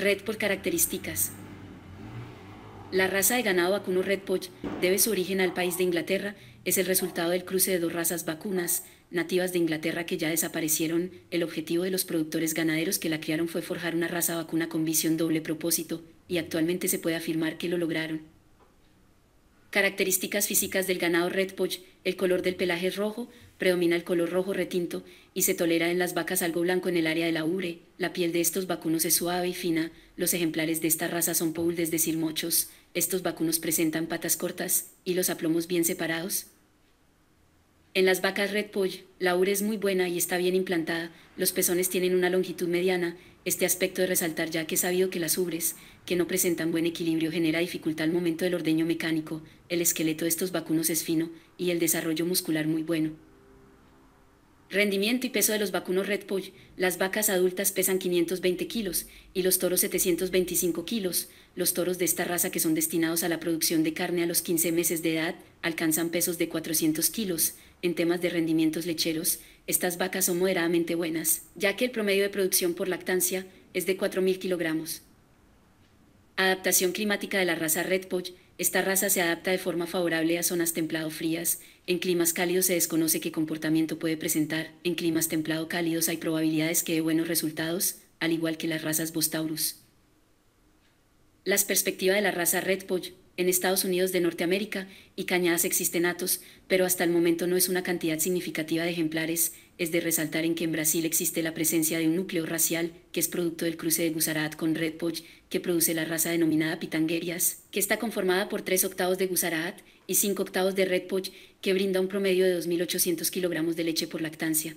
Red por características. La raza de ganado vacuno Red Poch debe su origen al país de Inglaterra, es el resultado del cruce de dos razas vacunas nativas de Inglaterra que ya desaparecieron. El objetivo de los productores ganaderos que la criaron fue forjar una raza vacuna con visión doble propósito, y actualmente se puede afirmar que lo lograron. Características físicas del ganado Red Poch, el color del pelaje es rojo, predomina el color rojo retinto y se tolera en las vacas algo blanco en el área de la ubre. La piel de estos vacunos es suave y fina, los ejemplares de esta raza son poules, es decir, mochos. Estos vacunos presentan patas cortas y los aplomos bien separados, en las vacas Red Poll, la ure es muy buena y está bien implantada, los pezones tienen una longitud mediana, este aspecto de resaltar ya que es sabido que las ubres, que no presentan buen equilibrio, genera dificultad al momento del ordeño mecánico, el esqueleto de estos vacunos es fino y el desarrollo muscular muy bueno. Rendimiento y peso de los vacunos Red Las vacas adultas pesan 520 kilos y los toros 725 kilos. Los toros de esta raza que son destinados a la producción de carne a los 15 meses de edad alcanzan pesos de 400 kilos. En temas de rendimientos lecheros, estas vacas son moderadamente buenas, ya que el promedio de producción por lactancia es de 4.000 kilogramos. Adaptación climática de la raza Red esta raza se adapta de forma favorable a zonas templado-frías. En climas cálidos se desconoce qué comportamiento puede presentar. En climas templado-cálidos hay probabilidades que dé buenos resultados, al igual que las razas Bostaurus. Las perspectivas de la raza Red en Estados Unidos de Norteamérica y cañadas existen pero hasta el momento no es una cantidad significativa de ejemplares. Es de resaltar en que en Brasil existe la presencia de un núcleo racial que es producto del cruce de Gusarat con Redpoch, que produce la raza denominada Pitanguerias, que está conformada por tres octavos de Gusarat y cinco octavos de Redpoch, que brinda un promedio de 2.800 kilogramos de leche por lactancia.